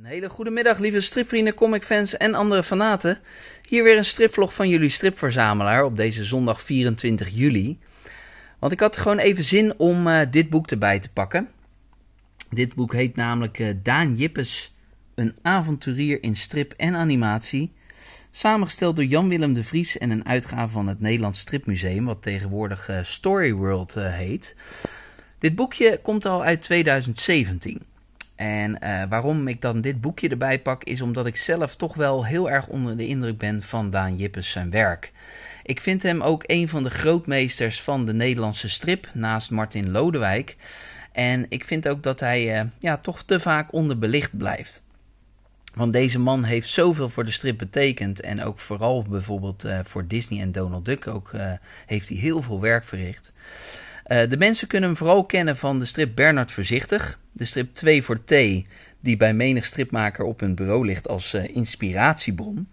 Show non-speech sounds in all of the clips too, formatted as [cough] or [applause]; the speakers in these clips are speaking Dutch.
Een hele goede middag, lieve stripvrienden, comicfans en andere fanaten. Hier weer een stripvlog van jullie stripverzamelaar op deze zondag 24 juli. Want ik had gewoon even zin om eh, dit boek erbij te pakken. Dit boek heet namelijk eh, Daan Jippes, een avonturier in strip en animatie. Samengesteld door Jan-Willem de Vries en een uitgave van het Nederlands Stripmuseum, wat tegenwoordig uh, Story World heet. Dit boekje komt al uit 2017. En eh, waarom ik dan dit boekje erbij pak, is omdat ik zelf toch wel heel erg onder de indruk ben van Daan Jippes zijn werk. Ik vind hem ook een van de grootmeesters van de Nederlandse strip, naast Martin Lodewijk. En ik vind ook dat hij eh, ja, toch te vaak onderbelicht blijft. Want deze man heeft zoveel voor de strip betekend. En ook vooral bijvoorbeeld eh, voor Disney en Donald Duck ook, heeft hij heel veel werk verricht. Eh, de mensen kunnen hem vooral kennen van de strip Bernard Voorzichtig. De strip 2 voor T, die bij menig stripmaker op hun bureau ligt als eh, inspiratiebron.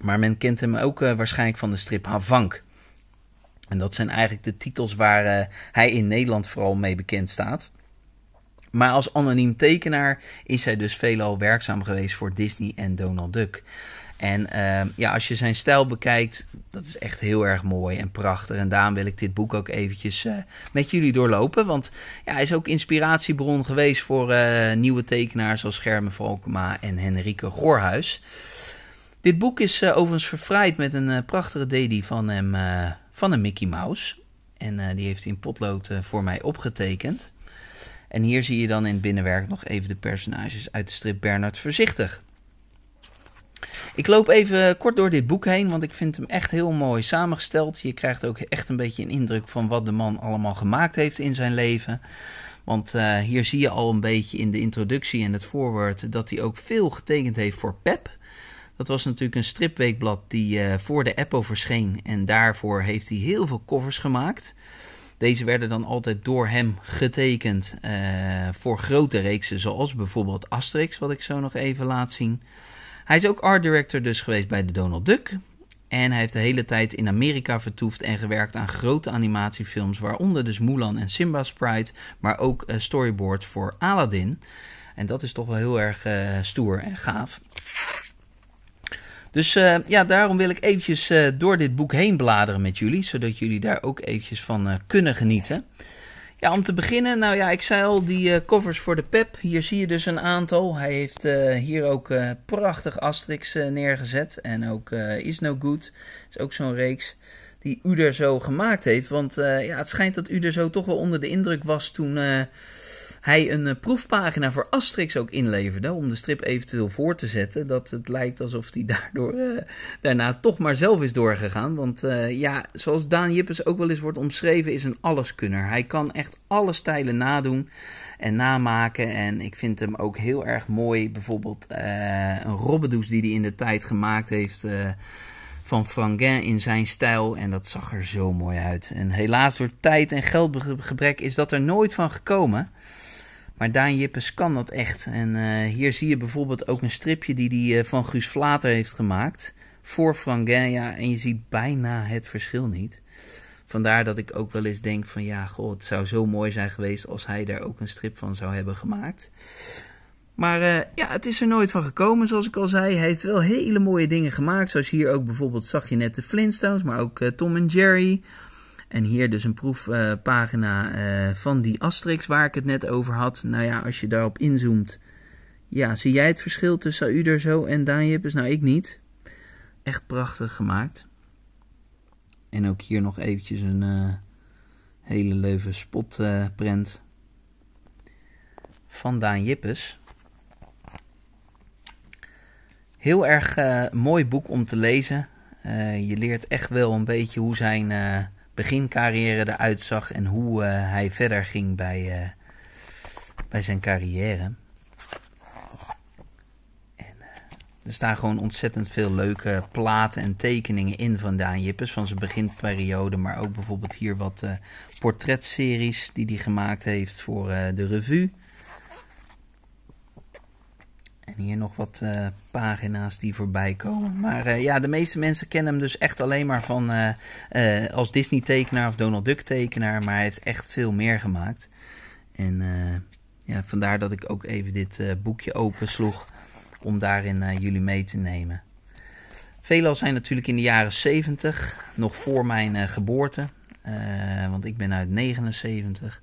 Maar men kent hem ook eh, waarschijnlijk van de strip Havank. En dat zijn eigenlijk de titels waar hij in Nederland vooral mee bekend staat. Maar als anoniem tekenaar is hij dus veelal werkzaam geweest voor Disney en Donald Duck. En ehm, ja, als je zijn stijl bekijkt, dat is echt heel erg mooi en prachtig. En daarom wil ik dit boek ook eventjes eh, met jullie doorlopen. Want ja, hij is ook inspiratiebron geweest voor eh, nieuwe tekenaars als Germen Valkema en Henrike Gorhuis. Dit boek is eh, overigens verfraaid met een prachtige daddy van hem, van een Mickey Mouse. En die heeft hij in potlood voor mij opgetekend. En hier zie je dan in het binnenwerk nog even de personages uit de strip Bernard Voorzichtig. Ik loop even kort door dit boek heen, want ik vind hem echt heel mooi samengesteld. Je krijgt ook echt een beetje een indruk van wat de man allemaal gemaakt heeft in zijn leven. Want eh, hier zie je al een beetje in de introductie en het voorwoord dat hij ook veel getekend heeft voor Pep. Dat was natuurlijk een stripweekblad die eh, voor de Apple verscheen. En daarvoor heeft hij heel veel covers gemaakt. Deze werden dan altijd door hem getekend eh, voor grote reeksen, zoals bijvoorbeeld Asterix, wat ik zo nog even laat zien. Hij is ook art director dus geweest bij de Donald Duck. En hij heeft de hele tijd in Amerika vertoefd en gewerkt aan grote animatiefilms, waaronder dus Mulan en Simba Sprite, maar ook eh, storyboard voor Aladdin. En dat is toch wel heel erg eh, stoer en gaaf. Dus eh, ja, daarom wil ik eventjes door dit boek heen bladeren met jullie, zodat jullie daar ook eventjes van kunnen genieten. Ja, om te beginnen, nou ja, ik zei al die eh, covers voor de Pep. Hier zie je dus een aantal. Hij heeft eh, hier ook eh, prachtig Asterix neergezet. En ook Is No Good. is ook zo'n reeks die Uder zo gemaakt heeft. Want ja, het schijnt dat Uder zo toch wel onder de indruk was toen hij een eh, proefpagina voor Asterix ook inleverde om de strip eventueel voor te zetten. Dat het lijkt alsof hij [laughs] daardoor eh, daarna toch maar zelf is doorgegaan. Want eh, ja, zoals Daan Jippes ook wel eens wordt omschreven, is een alleskunner. Hij kan echt alle stijlen nadoen en namaken. En ik vind hem ook heel erg mooi. Bijvoorbeeld uh, een robbedoes die hij in de tijd gemaakt heeft. Uh, van Franguin in zijn stijl. En dat zag er zo mooi uit. En helaas door tijd en geldgebrek is dat er nooit van gekomen. Maar Daan Jippes kan dat echt. En eh, hier zie je bijvoorbeeld ook een stripje die, die hij eh, van Guus Vlater heeft gemaakt. Voor Frank En je ziet bijna het verschil niet. Vandaar dat ik ook wel eens denk van ja, god, het zou zo mooi zijn geweest als hij daar ook een strip van zou hebben gemaakt. Maar eh, ja, het is er nooit van gekomen, zoals ik al zei. Hij heeft wel hele mooie dingen gemaakt. Zoals hier ook bijvoorbeeld zag je net de Flintstones, maar ook Tom en Jerry. En hier dus een proefpagina eh, van die Asterix waar ik het net over had. Nou ja, als je daarop inzoomt, ja, zie jij het verschil tussen uderzo zo en Daanjippers? Nou, ik niet. Echt prachtig gemaakt. En ook hier nog eventjes een eh, hele leuke spotprint eh, uh, van Daan Jippes. Heel erg mooi boek om te lezen. je leert echt wel een beetje hoe zijn begincarrière eruit zag en hoe eh, hij verder ging bij, eh, bij zijn carrière. en eh, Er staan gewoon ontzettend veel leuke platen en tekeningen in van Daan Jippes. Van zijn beginperiode, maar ook bijvoorbeeld hier wat portretseries die hij gemaakt heeft voor de revue. En hier nog wat eh, pagina's die voorbij komen. Maar eh, ja, de meeste mensen kennen hem dus echt alleen maar van eh, als Disney-tekenaar of Donald Duck-tekenaar. Maar hij heeft echt veel meer gemaakt. En ja, vandaar dat ik ook even dit boekje opensloeg om daarin jullie mee te nemen. Veelal zijn natuurlijk in de jaren 70, nog voor mijn geboorte. want ik ben uit 79.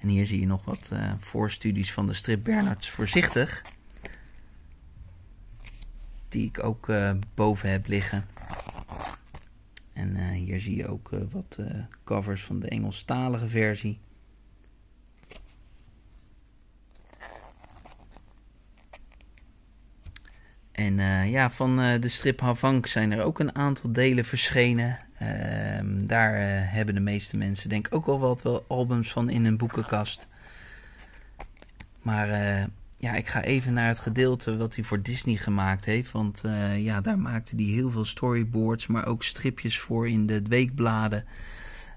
En hier zie je nog wat voorstudies van de strip Bernards Voorzichtig die ik ook eh, boven heb liggen. En eh, hier zie je ook eh, wat covers van de Engelstalige versie. En ja, van de strip Havank zijn er ook een aantal delen verschenen. Ehm, daar hebben de meeste mensen denk ik ook al wat wel albums van in hun boekenkast. Maar ja, ik ga even naar het gedeelte wat hij voor Disney gemaakt heeft. Want eh, ja, daar maakte hij heel veel storyboards, maar ook stripjes voor in de weekbladen.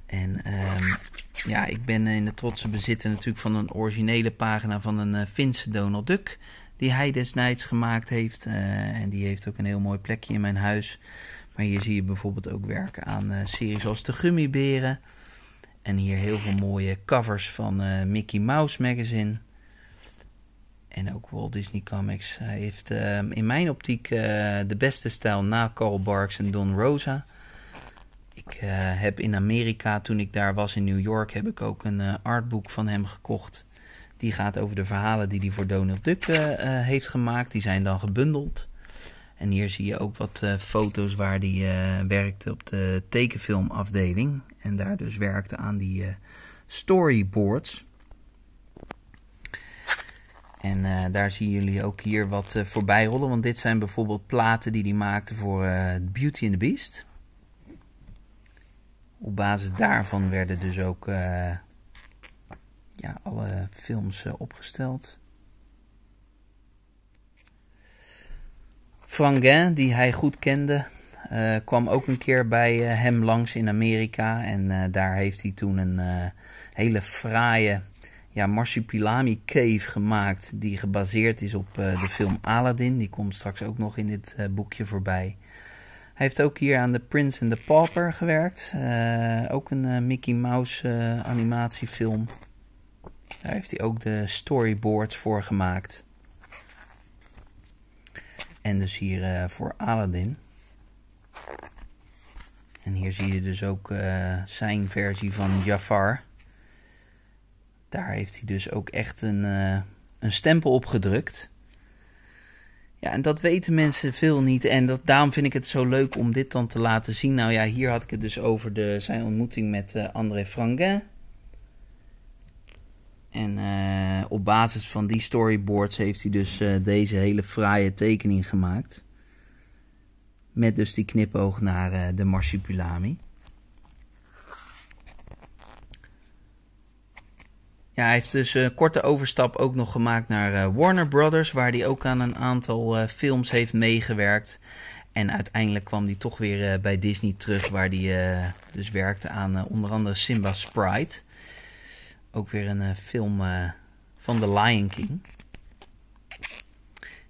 En ehm, ja, ik ben in de trotse bezitter natuurlijk van een originele pagina van een uh, Donald Duck. Die hij destijds gemaakt heeft. Eh, en die heeft ook een heel mooi plekje in mijn huis. Maar hier zie je bijvoorbeeld ook werken aan series als De Gummiberen. En hier heel veel mooie covers van Mickey Mouse magazine. En ook Walt Disney Comics. Hij heeft ehm, in mijn optiek eh, de beste stijl na Carl Barks en Don Rosa. Ik eh, heb in Amerika, toen ik daar was in New York, heb ik ook een uh, artboek van hem gekocht. Die gaat over de verhalen die hij voor Donald Duck heeft gemaakt. Die zijn dan gebundeld. En hier zie je ook wat foto's waar hij werkte op de tekenfilmafdeling. En daar dus werkte aan die storyboards. En eh, daar zien jullie ook hier wat uh, voorbij rollen. Want dit zijn bijvoorbeeld platen die hij maakte voor eh, Beauty and the Beast. Op basis daarvan werden dus ook ja, alle films opgesteld. Franguin, die hij goed kende, kwam ook een keer bij hem langs in Amerika. En daar heeft hij toen een hele fraaie ja, Marsupilami Cave gemaakt. Die gebaseerd is op eh, de film Aladdin. Die komt straks ook nog in dit eh, boekje voorbij. Hij heeft ook hier aan The Prince and the Pauper gewerkt. Eh, ook een Mickey Mouse animatiefilm. Daar heeft hij ook de storyboards voor gemaakt. En dus hier voor Aladdin. En hier zie je dus ook zijn versie van Jafar daar heeft hij dus ook echt een, eh, een stempel op gedrukt. Ja, en dat weten mensen veel niet. En dat, daarom vind ik het zo leuk om dit dan te laten zien. Nou ja, hier had ik het dus over de, zijn ontmoeting met eh, André Franguin. En eh, op basis van die storyboards heeft hij dus deze hele fraaie tekening gemaakt. Met dus die knipoog naar de marsupilami. Ja, hij heeft dus een eh, korte overstap ook nog gemaakt naar eh, Warner Brothers, waar hij ook aan een aantal eh, films heeft meegewerkt. En uiteindelijk kwam hij toch weer bij Disney terug, waar hij dus werkte aan onder andere Simba Sprite. Ook weer een film van The Lion King.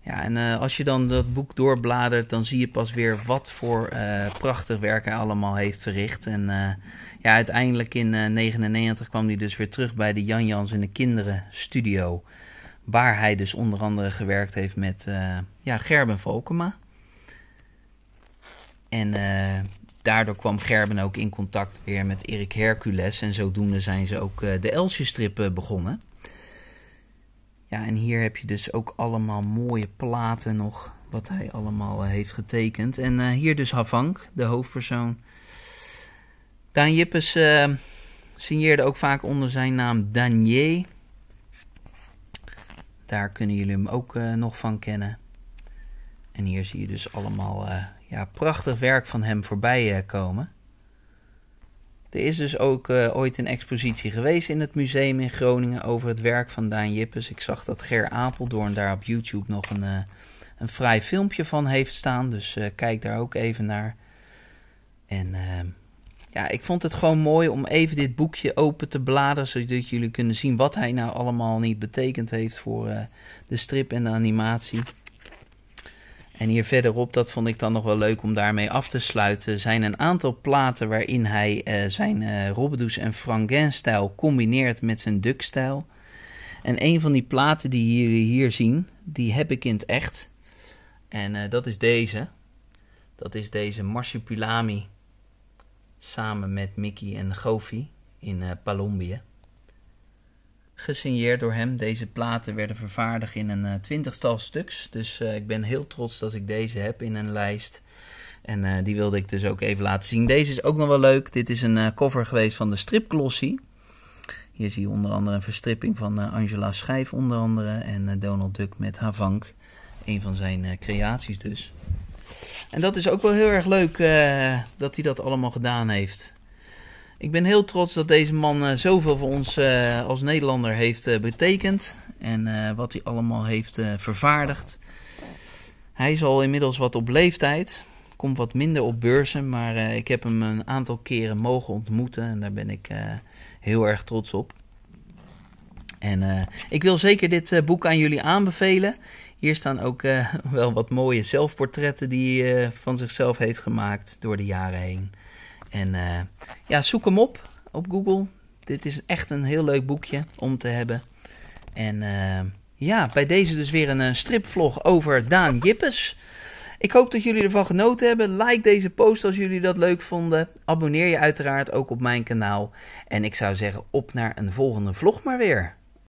Ja, en eh, als je dan dat boek doorbladert, dan zie je pas weer wat voor eh, prachtig werk hij allemaal heeft verricht. En eh, ja, uiteindelijk in 1999 kwam hij dus weer terug bij de Jan Jans en de Kinderen studio. Waar hij dus onder andere gewerkt heeft met ja, Gerben Volkema. En daardoor kwam Gerben ook in contact weer met Erik Hercules. En zodoende zijn ze ook de elsje strippen begonnen. Ja, en hier heb je dus ook allemaal mooie platen nog, wat hij allemaal eh, heeft getekend. En eh, hier dus Havank, de hoofdpersoon. Daan Jippes eh, signeerde ook vaak onder zijn naam Danier. Daar kunnen jullie hem ook nog van kennen. En hier zie je dus allemaal ja, prachtig werk van hem voorbij komen. Er is dus ook eh, ooit een expositie geweest in het museum in Groningen over het werk van Daan Jippes. Ik zag dat Ger Apeldoorn daar op YouTube nog een, vrij eh, een filmpje van heeft staan. Dus eh, kijk daar ook even naar. En ja, ik vond het gewoon mooi om even dit boekje open te bladeren. Zodat jullie kunnen zien wat hij nou allemaal niet betekend heeft voor de strip en de animatie. En hier verderop, dat vond ik dan nog wel leuk om daarmee af te sluiten, zijn een aantal platen waarin hij eh, zijn uh, en franguin stijl combineert met zijn Duck-stijl. En een van die platen die jullie hier zien, die heb ik in het echt. En eh, dat is deze. Dat is deze Marsupilami samen met Mickey en Goofy in uh, Palombië gesigneerd door hem. Deze platen werden vervaardigd in een eh, twintigtal stuks. Dus eh, ik ben heel trots dat ik deze heb in een lijst. En eh, die wilde ik dus ook even laten zien. Deze is ook nog wel leuk. Dit is een cover geweest van de strip Glossy. Hier zie je onder andere een verstripping van Angela Schijf onder andere. En Donald Duck met Havank. Een van zijn creaties dus. En dat is ook wel heel erg leuk dat hij dat allemaal gedaan heeft. Ik ben heel trots dat deze man eh, zoveel voor ons eh, als Nederlander heeft eh, betekend. En wat hij allemaal heeft vervaardigd. Hij is al inmiddels wat op leeftijd. Komt wat minder op beurzen. Maar ik heb hem een aantal keren mogen ontmoeten. En daar ben ik heel erg trots op. En ik wil zeker dit boek aan jullie aanbevelen. Hier staan ook [laughs] wel wat mooie zelfportretten die hij van zichzelf heeft gemaakt door de jaren heen. En eh, ja, zoek hem op op Google. Dit is echt een heel leuk boekje om te hebben. En eh, ja, bij deze dus weer een eh, stripvlog over Daan Jippes. Ik hoop dat jullie ervan genoten hebben. Like deze post als jullie dat leuk vonden. Abonneer je uiteraard ook op mijn kanaal. En ik zou zeggen, op naar een volgende vlog maar weer.